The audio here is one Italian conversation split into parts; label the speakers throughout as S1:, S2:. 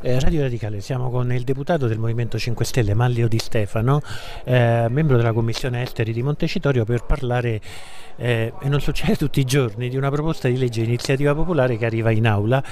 S1: Eh, Radio Radicale, siamo con il deputato del Movimento 5 Stelle Manlio Di Stefano, eh, membro della Commissione Esteri di Montecitorio per parlare, eh, e non succede tutti i giorni, di una proposta di legge di iniziativa popolare che arriva in aula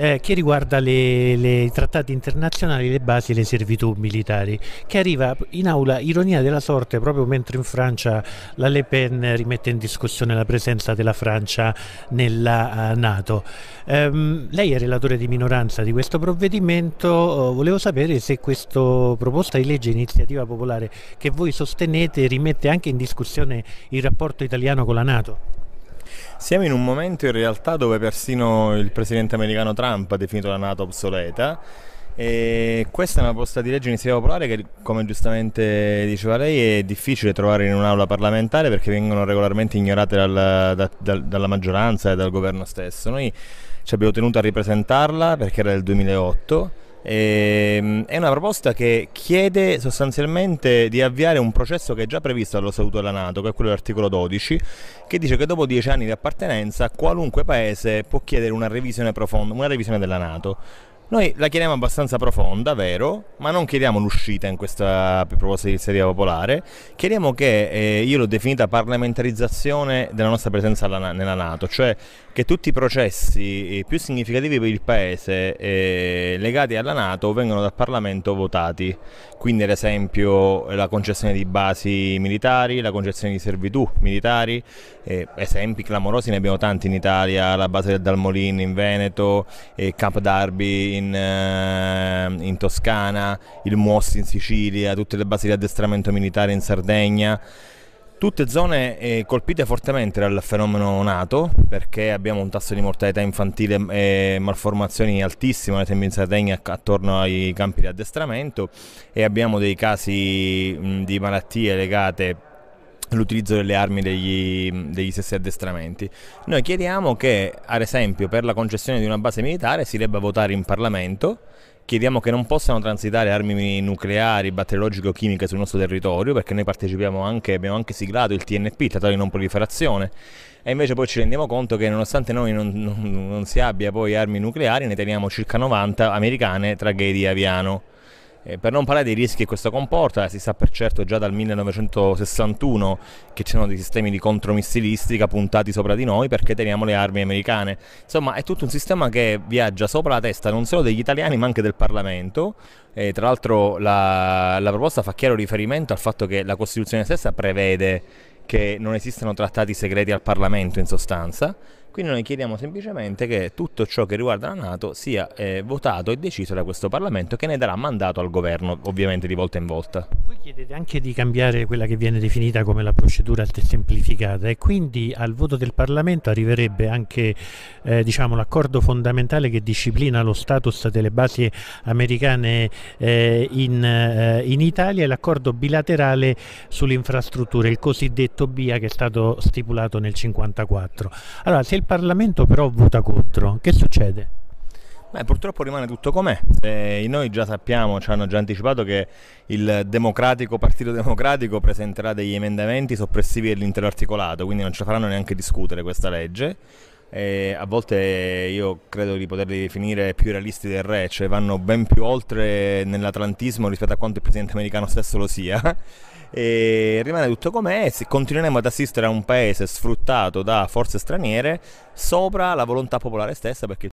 S1: eh, che riguarda i trattati internazionali, le basi e le servitù militari, che arriva in aula, ironia della sorte, proprio mentre in Francia la Le Pen rimette in discussione la presenza della Francia nella uh, Nato. Um, lei è relatore di minoranza di questo provvedimento, oh, volevo sapere se questa proposta di legge iniziativa popolare che voi sostenete rimette anche in discussione il rapporto italiano con la Nato.
S2: Siamo in un momento in realtà dove persino il presidente americano Trump ha definito la Nato obsoleta. E questa è una posta di legge iniziativa popolare che, come giustamente diceva lei, è difficile trovare in un'aula parlamentare perché vengono regolarmente ignorate dal, da, dal, dalla maggioranza e dal governo stesso. Noi ci abbiamo tenuto a ripresentarla perché era del 2008 e, ehm, è una proposta che chiede sostanzialmente di avviare un processo che è già previsto dallo Statuto della Nato, che è quello dell'articolo 12, che dice che dopo dieci anni di appartenenza qualunque paese può chiedere una revisione profonda, una revisione della Nato. Noi la chiediamo abbastanza profonda, vero, ma non chiediamo l'uscita in questa proposta di iniziativa popolare, chiediamo che, eh, io l'ho definita parlamentarizzazione della nostra presenza alla, nella Nato, cioè che tutti i processi eh, più significativi per il Paese eh, legati alla Nato vengano dal Parlamento votati, quindi ad esempio la concessione di basi militari, la concessione di servitù militari, eh, esempi clamorosi ne abbiamo tanti in Italia, la base del Dalmolin in Veneto, eh, Camp Darby in in, eh, in Toscana, il Muos in Sicilia, tutte le basi di addestramento militare in Sardegna. Tutte zone eh, colpite fortemente dal fenomeno nato perché abbiamo un tasso di mortalità infantile e eh, malformazioni altissimo, ad esempio in Sardegna attorno ai campi di addestramento e abbiamo dei casi mh, di malattie legate l'utilizzo delle armi degli, degli, stessi addestramenti. Noi chiediamo che, ad esempio, per la concessione di una base militare si debba votare in Parlamento, chiediamo che non possano transitare armi nucleari, batteriologiche o chimiche sul nostro territorio, perché noi partecipiamo anche, abbiamo anche siglato il TNP, il Trattato di Non Proliferazione, e invece poi ci rendiamo conto che nonostante noi non, non, non si abbia poi armi nucleari, ne teniamo circa 90 americane tra gay di Aviano. Eh, per non parlare dei rischi che questo comporta, si sa per certo già dal 1961 che c'erano dei sistemi di contromissilistica puntati sopra di noi perché teniamo le armi americane. Insomma, è tutto un sistema che viaggia sopra la testa non solo degli italiani ma anche del Parlamento. Eh, tra l'altro la, la proposta fa chiaro riferimento al fatto che la Costituzione stessa prevede che non esistano trattati segreti al Parlamento in sostanza, quindi noi chiediamo semplicemente che tutto ciò che riguarda la Nato sia eh, votato e deciso da questo Parlamento che ne darà mandato al governo ovviamente di volta in volta. Voi
S1: chiedete anche di cambiare quella che viene definita come la procedura semplificata e quindi al voto del Parlamento arriverebbe anche eh, diciamo, l'accordo fondamentale che disciplina lo status delle basi americane eh, in, eh, in Italia e l'accordo bilaterale sull'infrastruttura, il cosiddetto BIA che è stato stipulato nel 1954. Allora, se il Parlamento però vota contro, che succede?
S2: Beh, purtroppo rimane tutto com'è. Eh, noi già sappiamo, ci hanno già anticipato che il democratico Partito Democratico presenterà degli emendamenti soppressivi dell'intero articolato, quindi non ce la faranno neanche discutere questa legge. Eh, a volte io credo di poterli definire più realisti del re, cioè vanno ben più oltre nell'atlantismo rispetto a quanto il presidente americano stesso lo sia e rimane tutto com'è, continueremo ad assistere a un paese sfruttato da forze straniere sopra la volontà popolare stessa perché